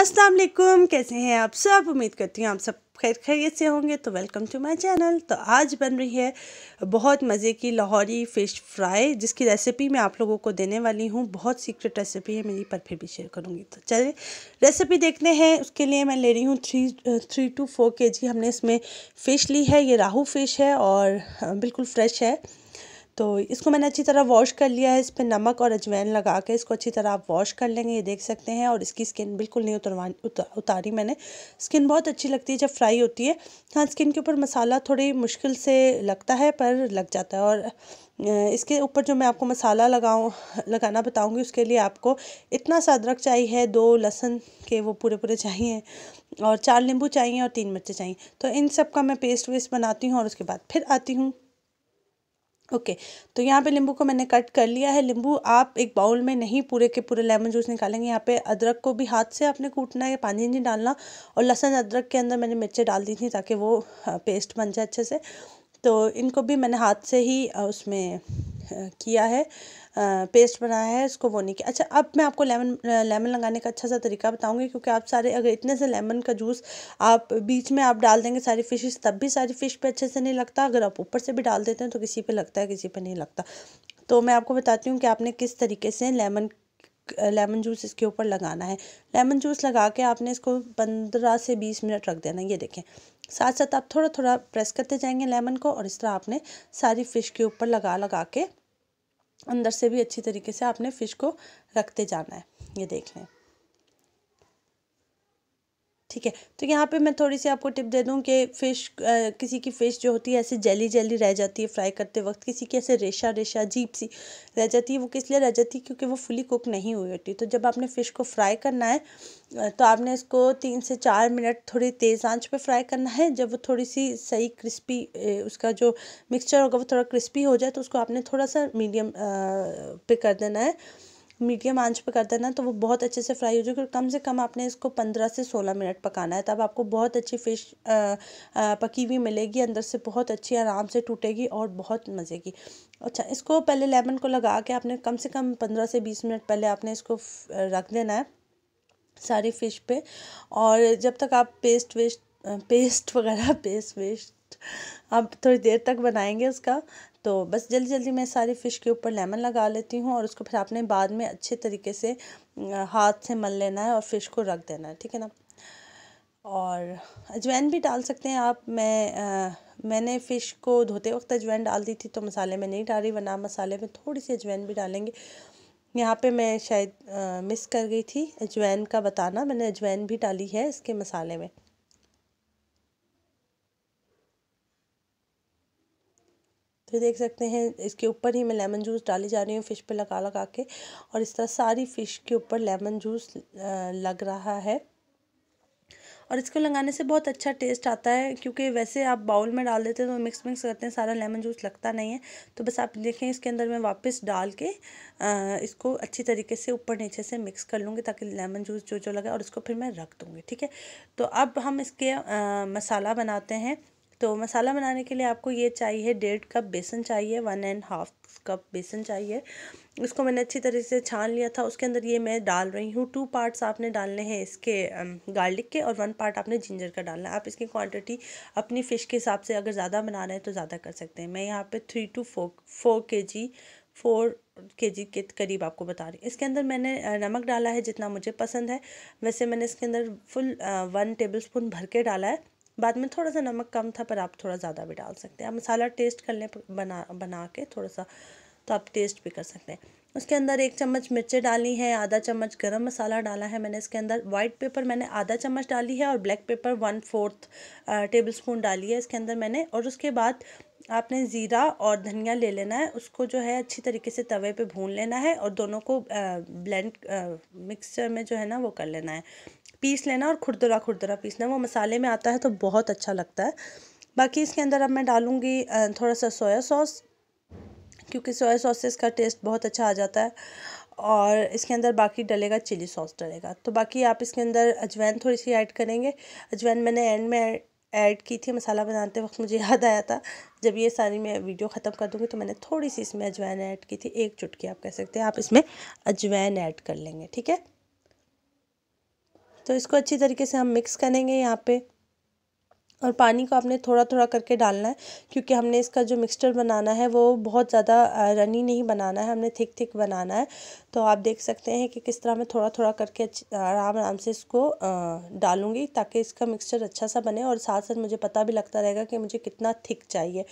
अस्सलाम वालेकुम कैसे हैं आप सब उम्मीद करती हूँ आप सब खैर खैरियत से होंगे तो वेलकम टू माय चैनल तो आज बन रही है बहुत मज़े की लाहौरी फ़िश फ्राई जिसकी रेसिपी मैं आप लोगों को देने वाली हूँ बहुत सीक्रेट रेसिपी है मेरी पर फिर भी शेयर करूँगी तो चलिए रेसिपी देखते हैं उसके लिए मैं ले रही हूँ थ्री थ्री टू फोर के जी हमने इसमें फ़िश ली है ये राहू फ़िश है और हाँ, बिल्कुल फ्रेश है तो इसको मैंने अच्छी तरह वॉश कर लिया है इस पर नमक और अजवैन लगा के इसको अच्छी तरह आप वॉश कर लेंगे ये देख सकते हैं और इसकी स्किन बिल्कुल नहीं उतरवा उता, उतारी मैंने स्किन बहुत अच्छी लगती है जब फ्राई होती है हाँ स्किन के ऊपर मसाला थोड़ी मुश्किल से लगता है पर लग जाता है और इसके ऊपर जो मैं आपको मसाला लगाऊँ लगाना बताऊँगी उसके लिए आपको इतना सा अदरक चाहिए दो लहसन के वो पूरे पूरे चाहिए और चार नींबू चाहिए और तीन मिर्चें चाहिए तो इन सब का मैं पेस्ट वेस्ट बनाती हूँ और उसके बाद फिर आती हूँ ओके okay, तो यहाँ पे नींबू को मैंने कट कर लिया है नींबू आप एक बाउल में नहीं पूरे के पूरे लेमन जूस निकालेंगे यहाँ पे अदरक को भी हाथ से आपने कूटना है पानी नहीं डालना और लहसुन अदरक के अंदर मैंने मिर्चें डाल दी थी ताकि वो हाँ, पेस्ट बन जाए अच्छे से तो इनको भी मैंने हाथ से ही उसमें किया है पेस्ट बनाया है इसको वो नहीं किया अच्छा अब मैं आपको लेमन लेमन लगाने का अच्छा सा तरीका बताऊंगी क्योंकि आप सारे अगर इतने से लेमन का जूस आप बीच में आप डाल देंगे सारी फिशेस तब भी सारी फ़िश पे अच्छे से नहीं लगता अगर आप ऊपर से भी डाल देते हैं तो किसी पे लगता है किसी पे नहीं लगता तो मैं आपको बताती हूँ कि आपने किस तरीके से लेमन लेमन जूस इसके ऊपर लगाना है लेमन जूस लगा के आपने इसको पंद्रह से बीस मिनट रख देना ये देखें साथ साथ आप थोड़ा थोड़ा प्रेस करते जाएंगे लेमन को और इस तरह आपने सारी फ़िश के ऊपर लगा लगा के अंदर से भी अच्छी तरीके से आपने फ़िश को रखते जाना है ये देख लें ठीक है तो यहाँ पे मैं थोड़ी सी आपको टिप दे दूँ कि फ़िश किसी की फ़िश जो होती है ऐसे जली जली रह जाती है फ्राई करते वक्त किसी की ऐसे रेशा रेशा जीप सी रह जाती है वो किस लिए रह जाती है क्योंकि वो फुली कुक नहीं हुई होती तो जब आपने फ़िश को फ्राई करना है तो आपने इसको तीन से चार मिनट थोड़ी तेज़ आँच पर फ्राई करना है जब वो थोड़ी सी सही क्रिस्पी उसका जो मिक्सचर होगा वो थोड़ा क्रिस्पी हो जाए तो उसको आपने थोड़ा सा मीडियम पे कर देना है मीडियम आंच पर कर देना तो वो बहुत अच्छे से फ्राई हो जाएगी और कम से कम आपने इसको पंद्रह से सोलह मिनट पकाना है तब आपको बहुत अच्छी फ़िश पकी हुई मिलेगी अंदर से बहुत अच्छी आराम से टूटेगी और बहुत मज़े की अच्छा इसको पहले लेमन को लगा के आपने कम से कम पंद्रह से बीस मिनट पहले आपने इसको रख देना है सारी फ़िश पे और जब तक आप पेस्ट वेस्ट पेस्ट वगैरह पेस्ट वेस्ट आप थोड़ी देर तक बनाएंगे उसका तो बस जल्दी जल्दी मैं सारी फ़िश के ऊपर लेमन लगा लेती हूँ और उसको फिर आपने बाद में अच्छे तरीके से हाथ से मल लेना है और फ़िश को रख देना है ठीक है ना और अजवैन भी डाल सकते हैं आप मैं आ, मैंने फ़िश को धोते वक्त अजवैन डाल दी थी तो मसाले में नहीं डाली वरना मसाले में थोड़ी सी अजवैन भी डालेंगे यहाँ पे मैं शायद आ, मिस कर गई थी अजवैन का बताना मैंने अजवैन भी डाली है इसके मसाले में तो देख सकते हैं इसके ऊपर ही मैं लेमन जूस डाली जा रही हूँ फ़िश पे लगा लगा के और इस तरह सारी फ़िश के ऊपर लेमन जूस लग रहा है और इसको लगाने से बहुत अच्छा टेस्ट आता है क्योंकि वैसे आप बाउल में डाल देते हैं तो मिक्स मिक्स करते हैं सारा लेमन जूस लगता नहीं है तो बस आप देखें इसके अंदर मैं वापस डाल के आ, इसको अच्छी तरीके से ऊपर नीचे से मिक्स कर लूँगी ताकि लेमन जूस जो जो लगे और इसको फिर मैं रख दूँगी ठीक है तो अब हम इसके आ, मसाला बनाते हैं तो मसाला बनाने के लिए आपको ये चाहिए डेढ़ कप बेसन चाहिए वन एंड हाफ कप बेसन चाहिए इसको मैंने अच्छी तरह से छान लिया था उसके अंदर ये मैं डाल रही हूँ टू पार्ट्स आपने डालने हैं इसके गार्लिक के और वन पार्ट आपने जिंजर का डालना है आप इसकी क्वांटिटी अपनी फ़िश के हिसाब से अगर ज़्यादा बना रहे हैं तो ज़्यादा कर सकते हैं मैं यहाँ पर थ्री टू फोर फोर के जी फोर के जी के करीब आपको बता रही इसके अंदर मैंने नमक डाला है जितना मुझे पसंद है वैसे मैंने इसके अंदर फुल वन टेबल स्पून भर के डाला है बाद में थोड़ा सा नमक कम था पर आप थोड़ा ज़्यादा भी डाल सकते हैं आप मसाला टेस्ट कर लें बना बना के थोड़ा सा तो आप टेस्ट भी कर सकते हैं उसके अंदर एक चम्मच मिर्चें डाली है आधा चम्मच गरम मसाला डाला है मैंने इसके अंदर वाइट पेपर मैंने आधा चम्मच डाली है और black pepper one fourth tablespoon डाली है इसके अंदर मैंने और उसके बाद आपने ज़ीरा और धनिया ले लेना है उसको जो है अच्छी तरीके से तवे पे भून लेना है और दोनों को ब्लेंड मिक्सचर में जो है ना वो कर लेना है पीस लेना और खुरदरा खुरदरा पीसना वो मसाले में आता है तो बहुत अच्छा लगता है बाकी इसके अंदर अब मैं डालूँगी थोड़ा सा सोया सॉस क्योंकि सोया सॉस से इसका टेस्ट बहुत अच्छा आ जाता है और इसके अंदर बाकी डलेगा चिली सॉस डलेगा तो बाकी आप इसके अंदर अजवैन थोड़ी सी ऐड करेंगे अजवैन मैंने एंड में ऐड की थी मसाला बनाते वक्त मुझे याद आया था जब ये सारी मैं वीडियो ख़त्म कर दूँगी तो मैंने थोड़ी सी इसमें अजवैन ऐड की थी एक चुटकी आप कह सकते हैं आप इसमें अजवैन ऐड कर लेंगे ठीक है तो इसको अच्छी तरीके से हम मिक्स करेंगे यहाँ पे और पानी को आपने थोड़ा थोड़ा करके डालना है क्योंकि हमने इसका जो मिक्सचर बनाना है वो बहुत ज़्यादा रनी नहीं बनाना है हमने थिक थिक बनाना है तो आप देख सकते हैं कि किस तरह मैं थोड़ा थोड़ा करके आराम आराम से इसको डालूँगी ताकि इसका मिक्सचर अच्छा सा बने और साथ साथ मुझे पता भी लगता रहेगा कि मुझे कितना थिक चाहिए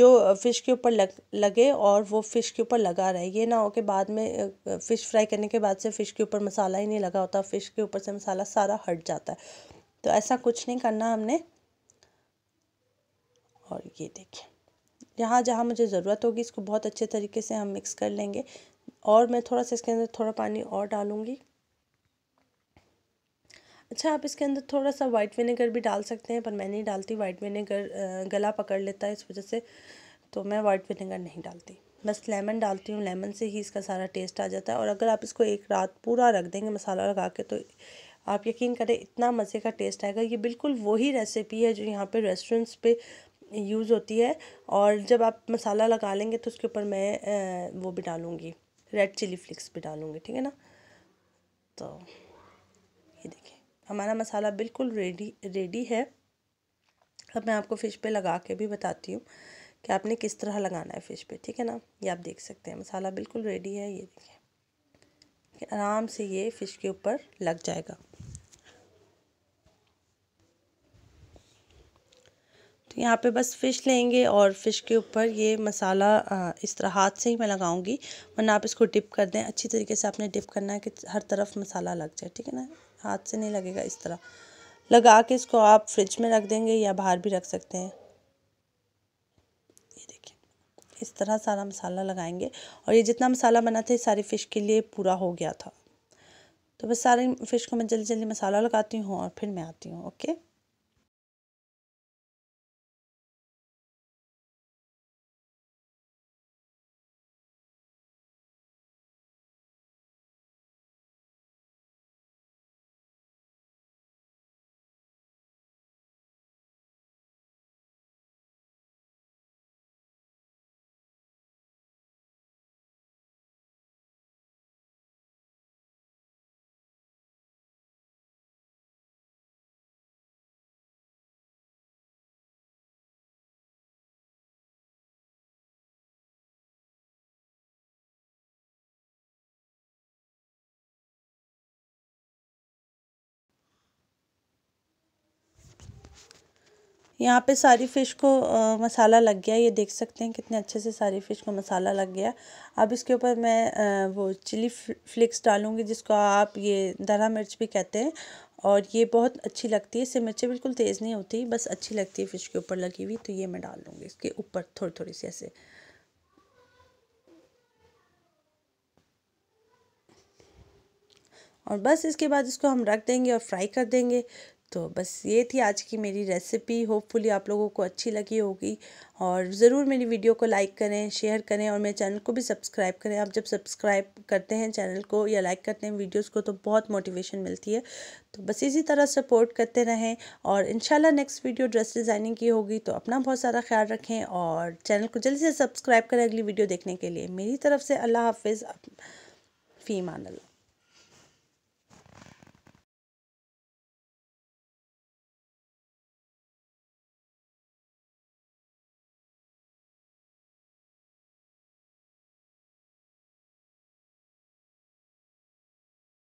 जो फ़िश के ऊपर लग लगे और वो फ़िश के ऊपर लगा रहे ये ना हो कि बाद में फ़िश फ्राई करने के बाद से फ़िश के ऊपर मसाला ही नहीं लगा होता फ़िश के ऊपर से मसाला सारा हट जाता है तो ऐसा कुछ नहीं करना हमने और ये देखें जहाँ जहाँ मुझे ज़रूरत होगी इसको बहुत अच्छे तरीके से हम मिक्स कर लेंगे और मैं थोड़ा सा इसके अंदर थोड़ा पानी और डालूँगी अच्छा आप इसके अंदर थोड़ा सा वाइट विनेगर भी डाल सकते हैं पर मैं नहीं डालती वाइट विनेगर गला पकड़ लेता है इस वजह से तो मैं वाइट विनेगर नहीं डालती बस लेमन डालती हूँ लेमन से ही इसका सारा टेस्ट आ जाता है और अगर आप इसको एक रात पूरा रख देंगे मसाला लगा के तो आप यकीन करें इतना मज़े का टेस्ट आएगा ये बिल्कुल वही रेसिपी है जो यहाँ पे रेस्टोरेंट्स पे यूज़ होती है और जब आप मसाला लगा लेंगे तो उसके ऊपर मैं वो भी डालूँगी रेड चिली फ्लिक्स भी डालूँगी ठीक है ना तो ये देखिए हमारा मसाला बिल्कुल रेडी रेडी है अब मैं आपको फ़िश पे लगा के भी बताती हूँ कि आपने किस तरह लगाना है फ़िश पे ठीक है ना ये आप देख सकते हैं मसाला बिल्कुल रेडी है ये देखिए आराम से ये फ़िश के ऊपर लग जाएगा यहाँ पे बस फ़िश लेंगे और फ़िश के ऊपर ये मसाला इस तरह हाथ से ही मैं लगाऊंगी वरना आप इसको डिप कर दें अच्छी तरीके से आपने डिप करना है कि हर तरफ मसाला लग जाए ठीक है ना हाथ से नहीं लगेगा इस तरह लगा के इसको आप फ्रिज में रख देंगे या बाहर भी रख सकते हैं ये देखिए इस तरह सारा मसाला लगाएंगे और ये जितना मसाला बना था ये सारी फ़िश के लिए पूरा हो गया था तो बस सारी फ़िश को मैं जल्दी जल्दी मसाला लगाती हूँ और फिर मैं आती हूँ ओके यहाँ पे सारी फ़िश को आ, मसाला लग गया ये देख सकते हैं कितने अच्छे से सारी फ़िश को मसाला लग गया अब इसके ऊपर मैं आ, वो चिली फ्लिक्स डालूँगी जिसको आप ये दरा मिर्च भी कहते हैं और ये बहुत अच्छी लगती है इससे मिर्चें बिल्कुल तेज़ नहीं होती बस अच्छी लगती है फ़िश के ऊपर लगी हुई तो ये मैं डाल दूँगी इसके ऊपर थोड़ी थोड़ी सी ऐसे और बस इसके बाद इसको हम रख देंगे और फ्राई कर देंगे तो बस ये थी आज की मेरी रेसिपी होपफुली आप लोगों को अच्छी लगी होगी और ज़रूर मेरी वीडियो को लाइक करें शेयर करें और मेरे चैनल को भी सब्सक्राइब करें आप जब सब्सक्राइब करते हैं चैनल को या लाइक करते हैं वीडियोस को तो बहुत मोटिवेशन मिलती है तो बस इसी तरह सपोर्ट करते रहें और in next video dress designing की होगी तो अपना बहुत सारा ख्याल रखें और चैनल को जल्दी से सब्सक्राइब करें अगली वीडियो देखने के लिए मेरी तरफ से अल्लाह हाफिज़ फ़ी मान अल्लाह